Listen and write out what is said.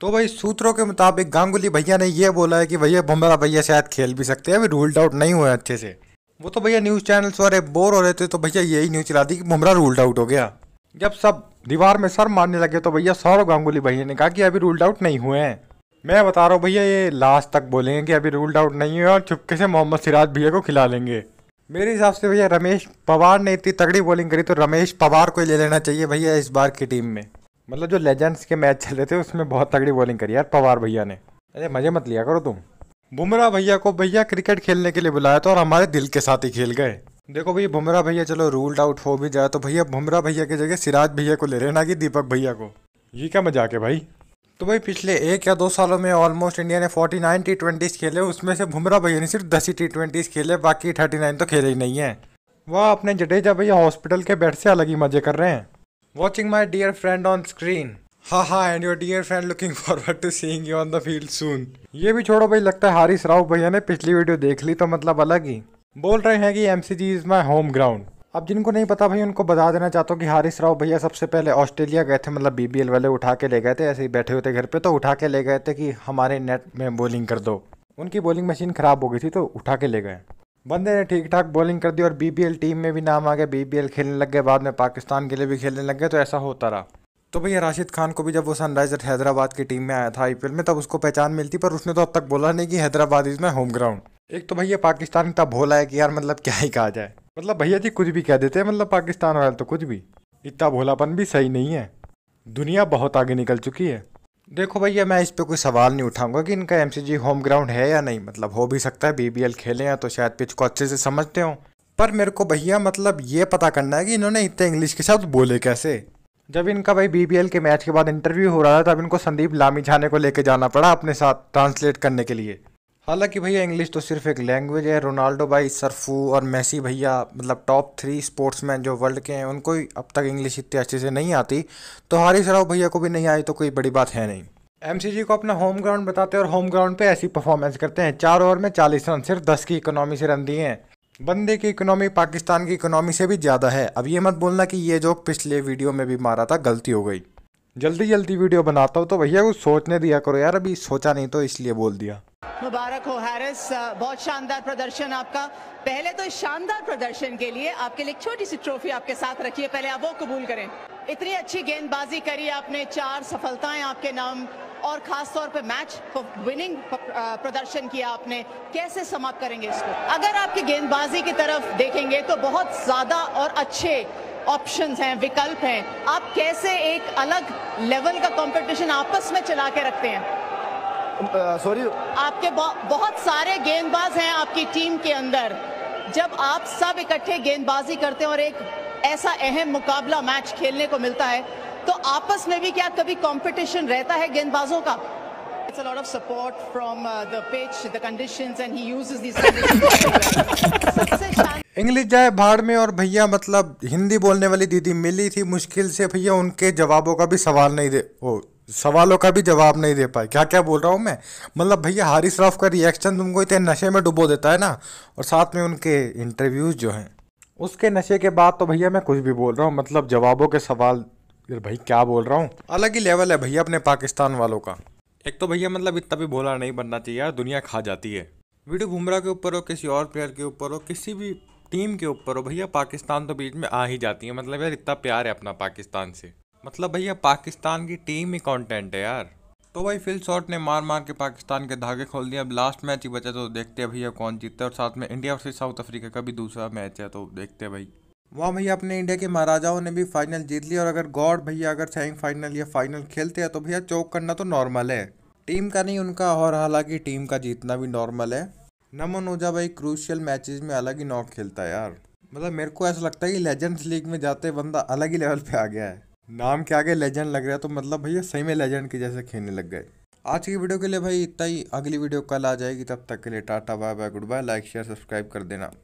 तो भाई सूत्रों के मुताबिक गांगुली भैया ने यह बोला है कि भैया बुमरा भैया शायद खेल भी सकते हैं अभी रूल्ड आउट नहीं हुए अच्छे से वो तो भैया न्यूज़ चैनल्स वाले बोर हो रहे थे तो भैया यही न्यूज़ चला दी कि बुमरा रूल्ड आउट हो गया जब सब दीवार में सर मारने लगे तो भैया सौरव गांगुली भैया ने कहा कि अभी रूल्ड आउट नहीं हुए हैं मैं बता रहा हूँ भैया ये लास्ट तक बोलेंगे कि अभी रूल्ड आउट नहीं हुए और चुपके से मोहम्मद सिराज भैया को खिला लेंगे मेरे हिसाब से भैया रमेश पवार ने इतनी तगड़ी बॉलिंग करी तो रमेश पवार को ले लेना चाहिए भैया इस बार की टीम में मतलब जो लेजेंड्स के मैच चल रहे थे उसमें बहुत तगड़ी बॉलिंग करी यार पवार भैया ने अरे मज़े मत लिया करो तुम बुमराह भैया को भैया क्रिकेट खेलने के लिए बुलाया था तो और हमारे दिल के साथ ही खेल गए देखो भैया बुमराह भैया चलो रूल्ड आउट हो भी जाए तो भैया बुमराह भैया की जगह सिराज भैया को ले रहे ना कि दीपक भैया को ये क्या मजाक है भाई तो भाई पिछले एक या दो सालों में ऑलमोस्ट इंडिया ने फोर्टी नाइन टी ट्वेंटीज़ खेले उसमें से बुमराह भैया ने सिर्फ दस ही टी ट्वेंटीज़ खेले बाकी थर्टी नाइन तो खेले ही नहीं है वह अपने जडेजा भैया हॉस्पिटल के बेड से अलग ही मज़े कर रहे हैं watching my dear friend on screen. Haha, and your dear friend looking forward to seeing you on the field soon. ये भी छोड़ो भाई लगता है हारिस राव भैया ने पिछली वीडियो देख ली तो मतलब अलग ही बोल रहे हैं कि M C G is my home ground अब जिनको नहीं पता भाई उनको बता देना चाहता हूँ कि हारिस राव भैया सबसे पहले ऑस्ट्रेलिया गए थे मतलब बीबीएल वाले उठा के ले गए थे ऐसे ही बैठे होते घर पे तो उठा के ले गए थे कि हमारे नेट में बॉलिंग कर दो उनकी बॉलिंग मशीन ख़राब हो गई थी तो उठा के ले गए बंदे ने ठीक ठाक बॉलिंग कर दी और बीबीएल टीम में भी नाम आ गया बीबीएल खेलने लग गए बाद में पाकिस्तान के लिए भी खेलने लग गए तो ऐसा होता रहा तो भैया राशिद खान को भी जब वो सनराइजर हैदराबाद की टीम में आया था आईपीएल में तब उसको पहचान मिलती पर उसने तो अब तक बोला नहीं कि Hyderabad is my home ground एक तो भैया पाकिस्तान का भोला है कि यार मतलब क्या ही कहा जाए मतलब भैया जी कुछ भी कह देते हैं मतलब पाकिस्तान वाले तो कुछ भी इतना भोलापन भी सही नहीं है दुनिया बहुत आगे निकल चुकी है देखो भैया मैं इस पे कोई सवाल नहीं उठाऊंगा कि इनका एमसीजी होम ग्राउंड है या नहीं मतलब हो भी सकता है बीबीएल खेले हैं तो शायद पिच को अच्छे से समझते हो पर मेरे को भैया मतलब ये पता करना है कि इन्होंने इतने इंग्लिश के साथ बोले कैसे जब इनका भाई बी के मैच के बाद इंटरव्यू हो रहा था तब इनको संदीप लामी झाने को लेके जाना पड़ा अपने साथ ट्रांसलेट करने के लिए हालांकि भैया इंग्लिश तो सिर्फ एक लैंग्वेज है रोनाल्डो भाई सरफू और मेसी भैया मतलब टॉप थ्री स्पोर्ट्समैन जो वर्ल्ड के हैं उनको ही अब तक इंग्लिश इतनी अच्छे से नहीं आती तो हारिश राव भैया को भी नहीं आई तो कोई बड़ी बात है नहीं एम को अपना होम ग्राउंड बताते हैं और होम ग्राउंड पे ऐसी परफॉर्मेंस करते हैं चार ओवर में चालीस रन सिर्फ दस की इकोनॉमी से रन दिए हैं बंदे की इकोनॉमी पाकिस्तान की इकोनॉमी से भी ज़्यादा है अब ये मत बोलना कि ये जो पिछले वीडियो में भी मारा था गलती हो गई जल्दी जल्दी वीडियो बनाता हूँ तो भैया कुछ सोचने दिया करो यार अभी सोचा नहीं तो इसलिए बोल दिया मुबारक हो हैरिस बहुत शानदार प्रदर्शन आपका पहले तो इस शानदार प्रदर्शन के लिए आपके लिए छोटी सी ट्रॉफी आपके साथ रखी है पहले आप वो कबूल करें इतनी अच्छी गेंदबाजी करी आपने चार सफलताएं आपके नाम और खास तौर पे मैच विनिंग प्रदर्शन किया आपने कैसे समाप्त करेंगे इसको अगर आपकी गेंदबाजी की तरफ देखेंगे तो बहुत ज्यादा और अच्छे ऑप्शंस हैं विकल्प हैं आप कैसे एक अलग लेवल का कंपटीशन आपस में चला के रखते हैं सॉरी आपके बहुत सारे गेंदबाज हैं आपकी टीम के अंदर जब आप सब इकट्ठे गेंदबाजी करते हैं और एक ऐसा अहम मुकाबला मैच खेलने को मिलता है तो आपस में भी क्या कभी कंपटीशन रहता है गेंदबाजों का it's a lot of support from the pitch the conditions and he uses uses English जाए भाड़ में और भैया मतलब हिंदी बोलने वाली दीदी मिली थी मुश्किल से भैया उनके जवाबों का भी सवाल नहीं दे ओ सवालों का भी जवाब नहीं दे पाए क्या क्या बोल रहा हूँ मैं मतलब भैया हारिस राफ का रिएक्शन तुमको इतने नशे में डुबो देता है ना और साथ में उनके इंटरव्यूज़ जो हैं उसके नशे के बाद तो भैया मैं कुछ भी बोल रहा हूँ मतलब जवाबों के सवाल भाई क्या बोल रहा हूँ अलग ही लेवल है भैया अपने पाकिस्तान वालों का एक तो भैया मतलब इतना भी बोला नहीं बनना चाहिए यार दुनिया खा जाती है वीडियो बुमराह के ऊपर हो किसी और प्लेयर के ऊपर हो किसी भी टीम के ऊपर हो भैया पाकिस्तान तो बीच में आ ही जाती है मतलब यार इतना प्यार है अपना पाकिस्तान से मतलब भैया पाकिस्तान की टीम ही कॉन्टेंट है यार तो भाई फिल शॉट ने मार मार के पाकिस्तान के धागे खोल दिए अब लास्ट मैच ही बचा तो देखते हैं भैया कौन जीतता है और साथ में इंडिया वर्सेज साउथ अफ्रीका का भी दूसरा मैच है तो देखते हैं भाई वहाँ भैया अपने इंडिया के महाराजाओं ने भी फाइनल जीत लिया और अगर गॉड भैया अगर सेमीफाइनल या फाइनल खेलते हैं तो भैया चौक करना तो नॉर्मल है टीम का नहीं उनका और हालांकि टीम का जीतना भी नॉर्मल है नमन ओझा भाई क्रूशियल मैचेस में अलग ही नॉक खेलता है यार मतलब मेरे को ऐसा लगता है कि लेजेंड्स लीग में जाते बंदा अलग ही लेवल पे आ गया है नाम के आगे लेजेंड लग रहा है तो मतलब भैया सही में लेजेंड के जैसे खेलने लग गए आज की वीडियो के लिए भाई इतना ही अगली वीडियो कल आ जाएगी तब तक के लिए tata bye bye goodbye like share subscribe कर देना